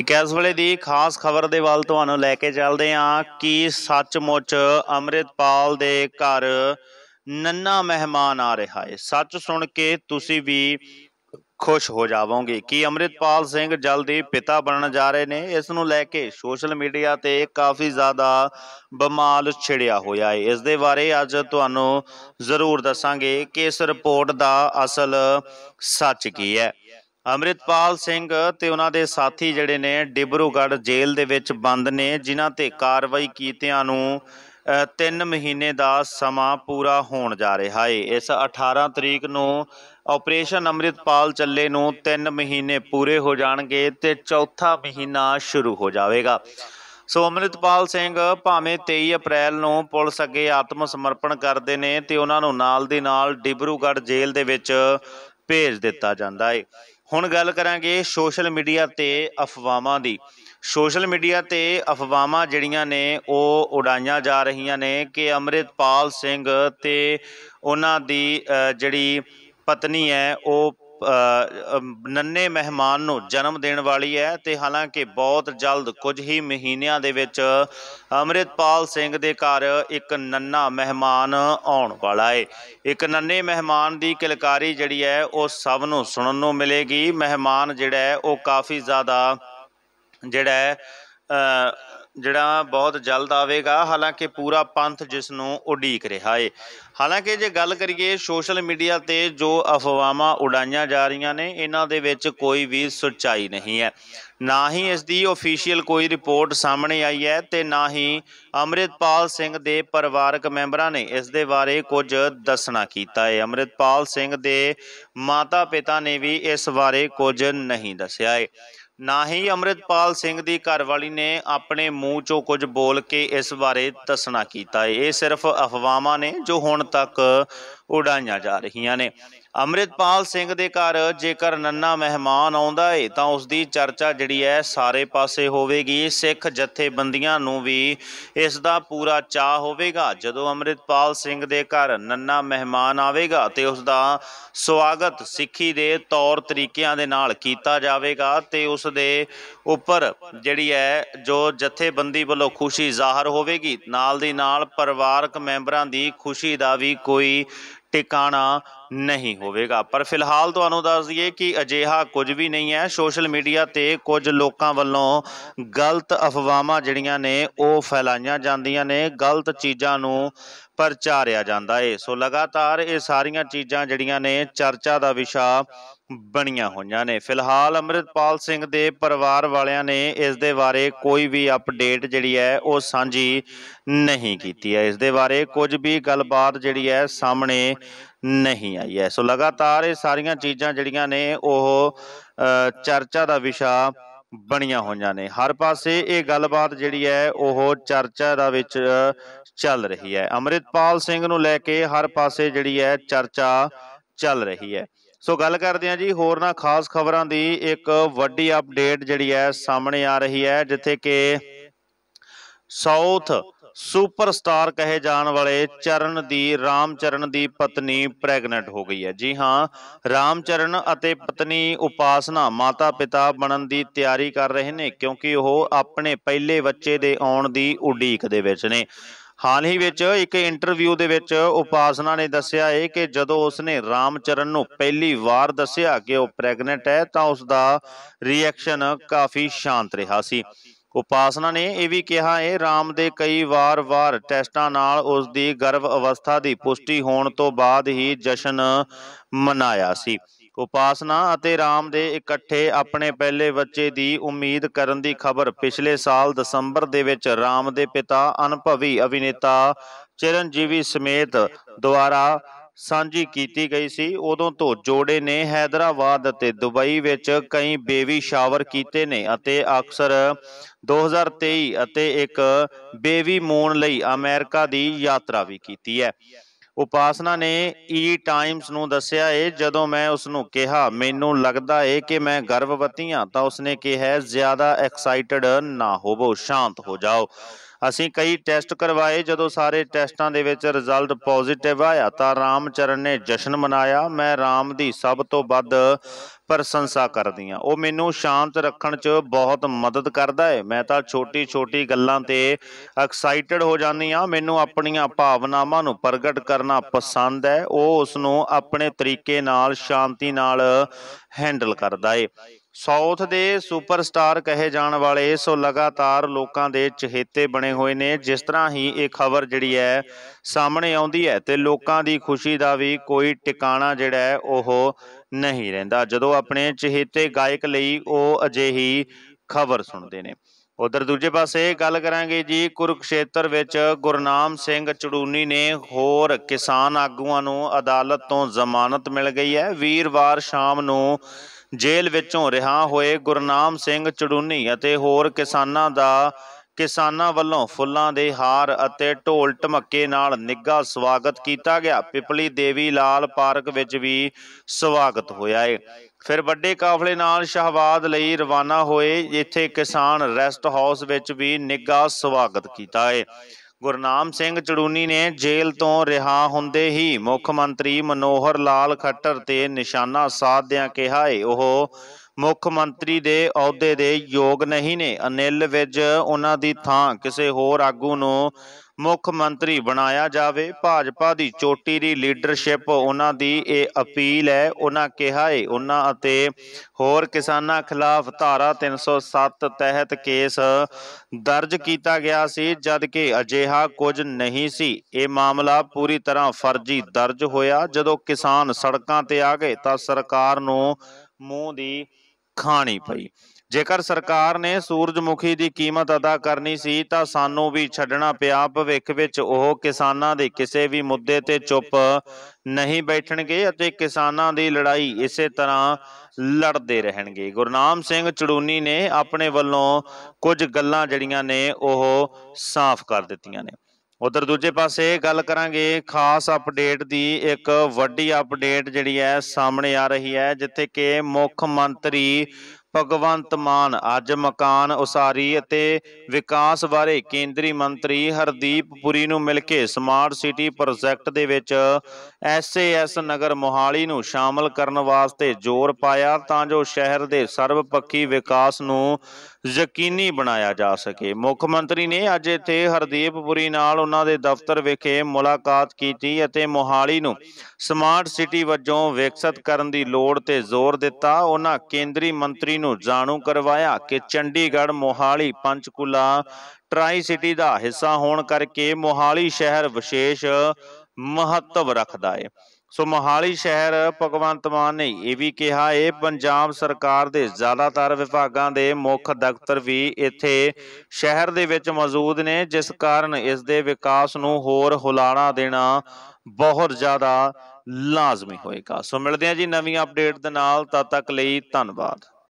ਇੱਕ ਇਸ ਵੇਲੇ ਦੀ ਖਾਸ ਖਬਰ ਦੇ ਵੱਲ ਤੁਹਾਨੂੰ ਲੈ ਕੇ ਚੱਲਦੇ ਹਾਂ ਕਿ ਸੱਚਮੁੱਚ ਅਮਰਿਤਪਾਲ ਦੇ ਘਰ ਨੰਨਾ ਮਹਿਮਾਨ ਆ ਰਿਹਾ ਹੈ ਸੱਚ ਸੁਣ ਕੇ ਤੁਸੀਂ ਵੀ ਖੁਸ਼ ਹੋ ਜਾਵੋਗੇ ਕਿ ਅਮਰਿਤਪਾਲ ਸਿੰਘ ਜਲਦੀ ਪਿਤਾ ਬਣਨ ਜਾ ਰਹੇ ਨੇ ਇਸ ਨੂੰ ਲੈ ਕੇ ਸੋਸ਼ਲ ਮੀਡੀਆ ਤੇ ਕਾਫੀ ਜ਼ਿਆਦਾ ਬਮਾਲ ਛਿੜਿਆ ਹੋਇਆ ਹੈ ਇਸ ਦੇ ਬਾਰੇ ਅੱਜ ਤੁਹਾਨੂੰ ਜ਼ਰੂਰ ਦੱਸਾਂਗੇ ਕਿ ਇਸ ਰਿਪੋਰਟ ਦਾ ਅਸਲ ਸੱਚ ਕੀ ਹੈ ਅਮਰਿਤਪਾਲ ਸਿੰਘ ਤੇ ਉਹਨਾਂ ਦੇ ਸਾਥੀ ਜਿਹੜੇ ਨੇ ਡਿਬਰੂਗੜ੍ਹ ਜੇਲ੍ਹ ਦੇ ਵਿੱਚ ਬੰਦ ਨੇ ਜਿਨ੍ਹਾਂ ਤੇ ਕਾਰਵਾਈ ਕੀਤਿਆਂ ਨੂੰ 3 ਮਹੀਨੇ ਦਾ ਸਮਾਂ ਪੂਰਾ ਹੋਣ ਜਾ ਰਿਹਾ ਹੈ ਇਸ 18 ਤਰੀਕ ਨੂੰ ਆਪਰੇਸ਼ਨ ਅਮਰਿਤਪਾਲ ਚੱਲੇ ਨੂੰ 3 ਮਹੀਨੇ ਪੂਰੇ ਹੋ ਜਾਣਗੇ ਤੇ ਚੌਥਾ ਮਹੀਨਾ ਸ਼ੁਰੂ ਹੋ ਜਾਵੇਗਾ ਸੋ ਅਮਰਿਤਪਾਲ ਸਿੰਘ ਭਾਵੇਂ 23 ਅਪ੍ਰੈਲ ਨੂੰ ਪੁਲਿਸ ਅੱਗੇ ਆਤਮ ਸਮਰਪਣ ਕਰਦੇ ਨੇ ਤੇ ਉਹਨਾਂ ਨੂੰ ਨਾਲ ਦੇ ਨਾਲ ਡਿਬਰੂਗੜ੍ਹ ਜੇਲ੍ਹ ਦੇ ਵਿੱਚ ਭੇਜ ਦਿੱਤਾ ਜਾਂਦਾ ਹੈ ਹੁਣ ਗੱਲ ਕਰਾਂਗੇ ਸੋਸ਼ਲ ਮੀਡੀਆ ਤੇ ਅਫਵਾਹਾਂ ਦੀ ਸੋਸ਼ਲ ਮੀਡੀਆ ਤੇ ਅਫਵਾਹਾਂ ਜਿਹੜੀਆਂ ਨੇ ਉਹ ਉਡਾਈਆਂ ਜਾ ਰਹੀਆਂ ਨੇ ਕਿ ਅਮਰਿਤਪਾਲ ਸਿੰਘ ਤੇ ਉਹਨਾਂ ਦੀ ਜਿਹੜੀ ਪਤਨੀ ਹੈ ਉਹ ਨੰਨੇ ਮਹਿਮਾਨ ਨੂੰ ਜਨਮ ਦੇਣ ਵਾਲੀ ਹੈ ਤੇ ਹਾਲਾਂਕਿ ਬਹੁਤ ਜਲਦ ਕੁਝ ਹੀ ਮਹੀਨਿਆਂ ਦੇ ਵਿੱਚ ਅਮਰਿਤਪਾਲ ਸਿੰਘ ਦੇ ਘਰ ਇੱਕ ਨੰਨਾ ਮਹਿਮਾਨ ਆਉਣ ਵਾਲਾ ਹੈ ਇੱਕ ਨੰਨੇ ਮਹਿਮਾਨ ਦੀ ਕਿਲਕਾਰੀ ਜਿਹੜੀ ਹੈ ਉਹ ਸਭ ਨੂੰ ਸੁਣਨ ਨੂੰ ਮਿਲੇਗੀ ਮਹਿਮਾਨ ਜਿਹੜਾ ਹੈ ਉਹ ਕਾਫੀ ਜ਼ਿਆਦਾ ਜਿਹੜਾ ਹੈ ਜਿਹੜਾ ਬਹੁਤ ਜਲਦ ਆਵੇਗਾ ਹਾਲਾਂਕਿ ਪੂਰਾ ਪੰਥ ਜਿਸ ਨੂੰ ਉਡੀਕ ਰਿਹਾ ਏ ਹਾਲਾਂਕਿ ਜੇ ਗੱਲ ਕਰੀਏ ਸੋਸ਼ਲ ਮੀਡੀਆ ਤੇ ਜੋ ਅਫਵਾਹਾਂ ਉਡਾਈਆਂ ਜਾ ਰਹੀਆਂ ਨੇ ਇਹਨਾਂ ਦੇ ਵਿੱਚ ਕੋਈ ਵੀ ਸੱਚਾਈ ਨਹੀਂ ਹੈ ਨਾ ਹੀ ਇਸ ਦੀ ਅਫੀਸ਼ੀਅਲ ਕੋਈ ਰਿਪੋਰਟ ਸਾਹਮਣੇ ਆਈ ਹੈ ਤੇ ਨਾ ਹੀ ਅਮਰਿਤਪਾਲ ਸਿੰਘ ਦੇ ਪਰਿਵਾਰਕ ਮੈਂਬਰਾਂ ਨੇ ਇਸ ਦੇ ਬਾਰੇ ਕੁਝ ਦੱਸਣਾ ਕੀਤਾ ਹੈ ਅਮਰਿਤਪਾਲ ਸਿੰਘ ਦੇ ਮਾਤਾ-ਪਿਤਾ ਨੇ ਵੀ ਇਸ ਬਾਰੇ ਕੁਝ ਨਹੀਂ ਦੱਸਿਆ ਹੈ ਨਾ ਹੀ ਅਮਰਿਤਪਾਲ ਸਿੰਘ ਦੀ ਘਰਵਾਲੀ ਨੇ ਆਪਣੇ ਮੂੰਹ ਚੋਂ ਕੁਝ ਬੋਲ ਕੇ ਇਸ ਬਾਰੇ ਦੱਸਣਾ ਕੀਤਾ ਇਹ ਸਿਰਫ ਅਫਵਾਹਾਂ ਨੇ ਜੋ ਹੁਣ ਤੱਕ ਉਡਾਈਆਂ ਜਾ ਰਹੀਆਂ ਨੇ ਅਮਰਿਤਪਾਲ ਸਿੰਘ ਦੇ ਘਰ ਜੇਕਰ ਨੰਨਾ ਮਹਿਮਾਨ ਆਉਂਦਾ ਏ ਤਾਂ ਉਸ ਦੀ ਚਰਚਾ ਜਿਹੜੀ ਹੈ ਸਾਰੇ ਪਾਸੇ ਹੋਵੇਗੀ ਸਿੱਖ ਜਥੇਬੰਦੀਆਂ ਨੂੰ ਵੀ ਇਸ ਦਾ ਪੂਰਾ ਚਾਹ ਹੋਵੇਗਾ ਜਦੋਂ ਅਮਰਿਤਪਾਲ ਸਿੰਘ ਦੇ ਘਰ ਨੰਨਾ ਮਹਿਮਾਨ ਆਵੇਗਾ ਤੇ ਉਸ ਦਾ ਸਵਾਗਤ ਸਿੱਖੀ ਦੇ ਤੌਰ ਤਰੀਕਿਆਂ ਦੇ ਨਾਲ ਕੀਤਾ ਜਾਵੇਗਾ ਤੇ ਉਸ ਦੇ ਉੱਪਰ ਜਿਹੜੀ ਹੈ ਜੋ ਜਥੇਬੰਦੀ ਵੱਲੋਂ ਖੁਸ਼ੀ ਜ਼ਾਹਰ ਹੋਵੇਗੀ ਨਾਲ ਦੀ ਨਾਲ ਪਰਿਵਾਰਕ ਮੈਂਬਰਾਂ ਦੀ ਖੁਸ਼ੀ ਦਾ ਵੀ ਕੋਈ ਟਿਕਾਣਾ ਨਹੀਂ ਹੋਵੇਗਾ ਪਰ ਫਿਲਹਾਲ ਤੁਹਾਨੂੰ ਦੱਸ ਦਈਏ ਕਿ ਅਜਿਹਾ ਕੁਝ ਵੀ ਨਹੀਂ ਹੈ ਸੋਸ਼ਲ ਮੀਡੀਆ ਤੇ ਕੁਝ ਲੋਕਾਂ ਵੱਲੋਂ ਗਲਤ ਅਫਵਾਹਾਂ ਜਿਹੜੀਆਂ ਨੇ ਉਹ ਫੈਲਾਈਆਂ ਜਾਂਦੀਆਂ ਨੇ ਗਲਤ ਚੀਜ਼ਾਂ ਨੂੰ ਪ੍ਰਚਾਰਿਆ ਜਾਂਦਾ ਏ ਸੋ ਲਗਾਤਾਰ ਇਹ ਸਾਰੀਆਂ ਚੀਜ਼ਾਂ ਜਿਹੜੀਆਂ ਨੇ ਚਰਚਾ ਦਾ ਵਿਸ਼ਾ ਬਣੀਆਂ ਹੋਈਆਂ ਨੇ ਫਿਲਹਾਲ ਅਮਰਿਤਪਾਲ ਸਿੰਘ ਦੇ ਪਰਿਵਾਰ ਵਾਲਿਆਂ ਨੇ ਇਸ ਦੇ ਬਾਰੇ ਕੋਈ ਵੀ ਅਪਡੇਟ ਜਿਹੜੀ ਹੈ ਉਹ ਸਾਂਝੀ ਨਹੀਂ ਕੀਤੀ ਹੈ ਇਸ ਦੇ ਬਾਰੇ ਕੁਝ ਵੀ ਗੱਲਬਾਤ ਜਿਹੜੀ ਹੈ ਸਾਹਮਣੇ ਨਹੀਂ ਆਈ ਹੈ ਸੋ ਲਗਾਤਾਰ ਇਹ ਸਾਰੀਆਂ ਚੀਜ਼ਾਂ ਜਿਹੜੀਆਂ ਨੇ ਉਹ ਚਰਚਾ ਦਾ ਵਿਸ਼ਾ ਬਣੀਆਂ ਹੋਈਆਂ ਨੇ ਹਰ ਪਾਸੇ ਇਹ ਗੱਲਬਾਤ ਜਿਹੜੀ ਹੈ ਉਹ ਚਰਚਾ ਦਾ ਵਿੱਚ ਚੱਲ ਰਹੀ ਹੈ ਅਮਰਿਤਪਾਲ ਸਿੰਘ ਨੂੰ ਲੈ ਕੇ ਹਰ ਪਾਸੇ ਜਿਹੜੀ ਹੈ ਚਰਚਾ ਚੱਲ ਰਹੀ ਹੈ ਸੋ ਗੱਲ ਕਰਦੇ ਹਾਂ ਜੀ ਹੋਰ ਨਾ ਖਾਸ ਖਬਰਾਂ ਦੀ ਇੱਕ ਵੱਡੀ ਅਪਡੇਟ ਜਿਹੜੀ ਹੈ ਸਾਹਮਣੇ ਆ ਰਹੀ ਹੈ ਜਿੱਥੇ ਕਿ ਸਾਊਥ ਸੁਪਰਸਟਾਰ ਕਹੇ ਜਾਣ ਵਾਲੇ ਚਰਨ ਦੀ ਰਾਮਚਰਨ ਦੀ ਪਤਨੀ ਪ੍ਰੈਗਨੈਂਟ ਹੋ ਗਈ ਹੈ ਜੀ ਹਾਂ ਰਾਮਚਰਨ ਅਤੇ ਪਤਨੀ ਉਪਾਸਨਾ ਮਾਤਾ-ਪਿਤਾ ਬਣਨ ਦੀ ਤਿਆਰੀ ਕਰ ਰਹੇ ਨੇ ਕਿਉਂਕਿ ਉਹ ਆਪਣੇ ਪਹਿਲੇ ਬੱਚੇ ਦੇ ਆਉਣ ਦੀ ਉਡੀਕ ਦੇ ਵਿੱਚ ਨੇ ਹਾਲ ਹੀ ਵਿੱਚ ਇੱਕ ਇੰਟਰਵਿਊ ਦੇ ਵਿੱਚ ਉਪਾਸਨਾ ਨੇ ਦੱਸਿਆ ਹੈ ਕਿ ਜਦੋਂ ਉਸਨੇ ਰਾਮਚਰਨ ਨੂੰ ਪਹਿਲੀ ਵਾਰ ਦੱਸਿਆ ਕਿ ਉਹ ਪ੍ਰੈਗਨੈਂਟ ਹੈ ਤਾਂ ਉਸ ਦਾ ਰਿਐਕਸ਼ਨ ਕਾਫੀ ਸ਼ਾਂਤ ਰਿਹਾ ਸੀ ਉਪਾਸਨਾ ਨੇ ਇਹ ਵੀ ਕਿਹਾ ਹੈ ਰਾਮ ਦੇ ਕਈ ਵਾਰ-ਵਾਰ ਟੈਸਟਾਂ ਨਾਲ ਉਸ ਦੀ ਗਰਭ ਅਵਸਥਾ ਦੀ ਪੁਸ਼ਟੀ ਹੋਣ ਤੋਂ ਬਾਅਦ ਹੀ ਜਸ਼ਨ ਮਨਾਇਆ ਸੀ ਉਪਾਸਨਾ ਅਤੇ ਰਾਮ ਦੇ ਇਕੱਠੇ ਆਪਣੇ ਪਹਿਲੇ ਬੱਚੇ ਦੀ ਉਮੀਦ ਕਰਨ ਦੀ ਖਬਰ ਪਿਛਲੇ ਸਾਲ ਦਸੰਬਰ ਦੇ ਵਿੱਚ ਰਾਮ ਦੇ ਪਿਤਾ ਅਨੁਭਵੀ ਅਭਿਨੇਤਾ ਚਰਨਜੀਵੀ ਸਮੇਤ ਦੁਆਰਾ ਸਾਂਝੀ ਕੀਤੀ ਗਈ ਸੀ ਉਦੋਂ ਤੋਂ ਜੋੜੇ ਨੇ ਹైదరాబాద్ ਅਤੇ ਦੁਬਈ ਵਿੱਚ ਕਈ ਬੇਬੀ ਸ਼ਾਵਰ ਕੀਤੇ ਨੇ ਅਤੇ ਅਕਸਰ 2023 ਅਤੇ ਇੱਕ ਬੇਬੀ ਮੂਨ ਲਈ ਅਮਰੀਕਾ ਦੀ ਯਾਤਰਾ ਵੀ ਕੀਤੀ ਹੈ ਉਪਾਸਨਾ ਨੇ ਈ e ਟਾਈਮਸ ਨੂੰ ਦੱਸਿਆ ਏ ਜਦੋਂ ਮੈਂ ਉਸ ਨੂੰ ਕਿਹਾ ਮੈਨੂੰ ਲੱਗਦਾ ਏ ਕਿ ਮੈਂ ਗਰਭਵਤੀ ਹਾਂ ਤਾਂ ਉਸਨੇ ਕਿਹਾ ਜ਼ਿਆਦਾ ਐਕਸਾਈਟਡ ਨਾ ਹੋਵੋ ਸ਼ਾਂਤ ਹੋ ਜਾਓ ਅਸੀਂ ਕਈ ਟੈਸਟ ਕਰਵਾਏ ਜਦੋਂ ਸਾਰੇ ਟੈਸਟਾਂ ਦੇ ਵਿੱਚ ਰਿਜ਼ਲਟ ਪੋਜ਼ਿਟਿਵ ਆਇਆ ਤਾਂ ਰਾਮਚਰਨ ਨੇ ਜਸ਼ਨ ਮਨਾਇਆ ਮੈਂ ਰਾਮ ਦੀ ਸਭ ਤੋਂ ਵੱਧ ਪ੍ਰਸ਼ੰਸਾ ਕਰਦੀ ਆ ਉਹ ਮੈਨੂੰ ਸ਼ਾਂਤ ਰੱਖਣ 'ਚ ਬਹੁਤ ਮਦਦ ਕਰਦਾ ਹੈ ਮੈਂ ਤਾਂ ਛੋਟੀ-ਛੋਟੀ ਗੱਲਾਂ ਤੇ ਐਕਸਾਈਟਡ ਹੋ ਜਾਂਦੀ ਆ ਮੈਨੂੰ ਆਪਣੀਆਂ ਭਾਵਨਾਵਾਂ ਨੂੰ ਪ੍ਰਗਟ ਕਰਨਾ ਪਸੰਦ ਹੈ ਉਹ ਉਸ ਨੂੰ ਆਪਣੇ ਤਰੀਕੇ ਨਾਲ ਸ਼ਾਂਤੀ ਨਾਲ ਹੈਂਡਲ ਕਰਦਾ ਹੈ ਸਾਊਥ ਦੇ ਸੁਪਰਸਟਾਰ ਕਹੇ ਜਾਣ ਵਾਲੇ ਸੋ ਲਗਾਤਾਰ ਲੋਕਾਂ ਦੇ ਚਹੇਤੇ ਬਣੇ ਹੋਏ ਨੇ ਜਿਸ ਤਰ੍ਹਾਂ ਹੀ ਇਹ ਖਬਰ ਜਿਹੜੀ ਹੈ ਸਾਹਮਣੇ ਆਉਂਦੀ ਹੈ ਤੇ ਲੋਕਾਂ ਦੀ ਖੁਸ਼ੀ ਦਾ ਵੀ ਕੋਈ ਟਿਕਾਣਾ ਜਿਹੜਾ ਹੈ ਉਹ ਨਹੀਂ ਰਹਿੰਦਾ ਜਦੋਂ ਆਪਣੇ ਚਹੇਤੇ ਗਾਇਕ ਲਈ ਉਹ ਅਜੇ ਹੀ ਖਬਰ ਸੁਣਦੇ ਨੇ ਉਧਰ ਦੂਜੇ ਪਾਸੇ ਗੱਲ ਕਰਾਂਗੇ ਜੀ ਕੁਰਕਸ਼ੇਤਰ ਵਿੱਚ ਗੁਰਨਾਮ ਸਿੰਘ ਚੜੂਨੀ ਨੇ ਹੋਰ ਕਿਸਾਨ ਆਗੂਆਂ ਨੂੰ ਅਦਾਲਤ ਤੋਂ ਜ਼ਮਾਨਤ ਮਿਲ ਗਈ ਹੈ ਵੀਰਵਾਰ ਸ਼ਾਮ ਨੂੰ ਜੇਲ੍ਹ ਵਿੱਚੋਂ ਰਿਹਾ ਹੋਏ ਗੁਰਨਾਮ ਸਿੰਘ ਚੜੂਨੀ ਅਤੇ ਹੋਰ ਕਿਸਾਨਾਂ ਦਾ ਕਿਸਾਨਾਂ ਵੱਲੋਂ ਫੁੱਲਾਂ ਦੇ ਹਾਰ ਅਤੇ ਢੋਲ ਢਮੱਕੇ ਨਾਲ ਨਿੱਘਾ ਸਵਾਗਤ ਕੀਤਾ ਗਿਆ ਪਿਪਲੀ ਦੇਵੀ ਲਾਲ ਪਾਰਕ ਵਿੱਚ ਵੀ ਸਵਾਗਤ ਹੋਇਆ ਏ ਫਿਰ ਵੱਡੇ ਕਾਫਲੇ ਨਾਲ ਸ਼ਹਾਬਾਦ ਲਈ ਰਵਾਨਾ ਹੋਏ ਜਿੱਥੇ ਕਿਸਾਨ ਰੈਸਟ ਹਾਊਸ ਵਿੱਚ ਵੀ ਨਿੱਘਾ ਸਵਾਗਤ ਕੀਤਾ ਏ ਗੁਰਨਾਮ ਸਿੰਘ ਚੜੂਨੀ ਨੇ ਜੇਲ੍ਹ ਤੋਂ ਰਿਹਾ ਹੁੰਦੇ ਹੀ ਮੁੱਖ ਮੰਤਰੀ ਮਨੋਹਰ ਲਾਲ ਖੱਟਰ ਤੇ ਨਿਸ਼ਾਨਾ ਸਾਧਦਿਆਂ ਕਿਹਾ ਏ ਉਹ ਮੁੱਖ ਮੰਤਰੀ ਦੇ ਅਹੁਦੇ ਦੇ ਯੋਗ ਨਹੀਂ ਨੇ ਅਨਿਲ ਵਿੱਚ ਉਹਨਾਂ ਦੀ ਥਾਂ ਕਿਸੇ ਹੋਰ ਆਗੂ ਨੂੰ ਮੁੱਖ ਮੰਤਰੀ ਬਣਾਇਆ ਜਾਵੇ ਭਾਜਪਾ ਦੀ ਚੋਟੀ ਦੀ ਲੀਡਰਸ਼ਿਪ ਉਹਨਾਂ ਦੀ ਇਹ ਅਪੀਲ ਹੈ ਉਹਨਾਂ ਕਿਹਾ ਹੈ ਉਹਨਾਂ ਅਤੇ ਹੋਰ ਕਿਸਾਨਾਂ ਖਿਲਾਫ ਧਾਰਾ 307 ਤਹਿਤ ਕੇਸ ਦਰਜ ਕੀਤਾ ਗਿਆ ਸੀ ਜਦ ਕਿ ਅਜੇਹਾ ਕੁਝ ਨਹੀਂ ਸੀ ਇਹ ਮਾਮਲਾ ਪੂਰੀ ਤਰ੍ਹਾਂ ਫਰਜ਼ੀ ਦਰਜ ਹੋਇਆ ਜਦੋਂ ਕਿਸਾਨ ਸੜਕਾਂ ਤੇ ਆ ਗਏ ਤਾਂ ਸਰਕਾਰ ਨੂੰ ਮੂੰਹ ਦੀ ਖਾਣੀ ਪਈ ਜੇਕਰ ਸਰਕਾਰ ਨੇ ਸੂਰਜਮੁਖੀ ਦੀ ਕੀਮਤ ਅਦਾ ਕਰਨੀ ਸੀ ਤਾਂ ਸਾਨੂੰ ਵੀ ਛੱਡਣਾ ਪਿਆ ਭਵਿੱਖ ਵਿੱਚ ਉਹ ਕਿਸਾਨਾਂ ਦੇ ਕਿਸੇ ਵੀ ਮੁੱਦੇ ਤੇ ਚੁੱਪ ਨਹੀਂ ਬੈਠਣਗੇ ਅਤੇ ਕਿਸਾਨਾਂ ਦੀ ਲੜਾਈ ਇਸੇ ਤਰ੍ਹਾਂ ਲੜਦੇ ਰਹਿਣਗੇ ਗੁਰਨਾਮ ਸਿੰਘ ਚੜੂਨੀ ਨੇ ਆਪਣੇ ਵੱਲੋਂ ਕੁਝ ਗੱਲਾਂ ਜਿਹੜੀਆਂ ਨੇ ਉਹ ਸਾਫ਼ ਕਰ ਦਿੱਤੀਆਂ ਨੇ ਉਧਰ ਦੂਜੇ ਪਾਸੇ ਗੱਲ ਕਰਾਂਗੇ ਖਾਸ ਅਪਡੇਟ ਦੀ ਇੱਕ ਵੱਡੀ ਅਪਡੇਟ ਜਿਹੜੀ ਹੈ ਸਾਹਮਣੇ ਆ ਰਹੀ ਹੈ ਜਿੱਥੇ ਕਿ ਮੁੱਖ ਮੰਤਰੀ ਭਗਵੰਤ ਮਾਨ ਅੱਜ ਮਕਾਨ ਉਸਾਰੀ ਅਤੇ ਵਿਕਾਸ ਬਾਰੇ ਕੇਂਦਰੀ ਮੰਤਰੀ ਹਰਦੀਪ ਪੁਰੀ ਨੂੰ ਮਿਲ ਕੇ ਸਮਾਰਟ ਸਿਟੀ ਪ੍ਰੋਜੈਕਟ ਦੇ ਵਿੱਚ ਐਸਏਐਸ ਨਗਰ ਮੋਹਾਲੀ ਨੂੰ ਸ਼ਾਮਲ ਕਰਨ ਵਾਸਤੇ ਜ਼ੋਰ ਪਾਇਆ ਤਾਂ ਜੋ ਸ਼ਹਿਰ ਦੇ ਸਰਵਪੱਖੀ ਵਿਕਾਸ ਨੂੰ ਯਕੀਨੀ ਬਣਾਇਆ ਜਾ ਸਕੇ ਮੁੱਖ ਮੰਤਰੀ ਨੇ ਅੱਜ ਇੱਥੇ ਹਰਦੀਪ ਪੁਰੀ ਨਾਲ ਉਹਨਾਂ ਦੇ ਦਫ਼ਤਰ ਵਿਖੇ ਮੁਲਾਕਾਤ ਕੀਤੀ ਅਤੇ ਮੋਹਾਲੀ ਨੂੰ ਸਮਾਰਟ ਸਿਟੀ ਵਜੋਂ ਵਿਕਸਿਤ ਕਰਨ ਦੀ ਲੋੜ ਤੇ ਜ਼ੋਰ ਦਿੱਤਾ ਉਹਨਾਂ ਕੇਂਦਰੀ ਮੰਤਰੀ ਮੰਤਰੀ ਨੂੰ ਜਾਣੂ ਕਰਵਾਇਆ ਕਿ ਚੰਡੀਗੜ੍ਹ ਮੋਹਾਲੀ ਪੰਚਕੁਲਾ ਟਰਾਈ ਸਿਟੀ ਦਾ ਹਿੱਸਾ ਹੋਣ ਕਰਕੇ ਮੋਹਾਲੀ ਸ਼ਹਿਰ ਵਿਸ਼ੇਸ਼ ਮਹੱਤਵ ਰੱਖਦਾ ਹੈ ਸੋ ਮੋਹਾਲੀ ਸ਼ਹਿਰ ਭਗਵੰਤ ਮਾਨ ਨੇ ਇਹ ਵੀ ਕਿਹਾ ਇਹ ਪੰਜਾਬ ਸਰਕਾਰ ਦੇ ਜ਼ਿਆਦਾਤਰ ਵਿਭਾਗਾਂ ਦੇ ਮੁੱਖ ਦਫ਼ਤਰ ਵੀ ਇੱਥੇ ਸ਼ਹਿਰ ਦੇ ਵਿੱਚ ਮੌਜੂਦ ਨੇ ਜਿਸ ਕਾਰਨ ਇਸ ਦੇ ਵਿਕਾਸ ਨੂੰ ਹੋਰ ਹੁਲਾਣਾ ਦੇਣਾ ਬਹੁਤ ਜ਼ਿਆਦਾ ਲਾਜ਼ਮੀ ਹੋਏਗਾ ਸੋ ਮਿਲਦੇ ਹਾਂ ਜੀ ਨਵੀਂ ਅਪਡੇਟ ਦੇ ਨਾਲ ਤਦ ਤੱਕ ਲਈ ਧੰਨਵਾਦ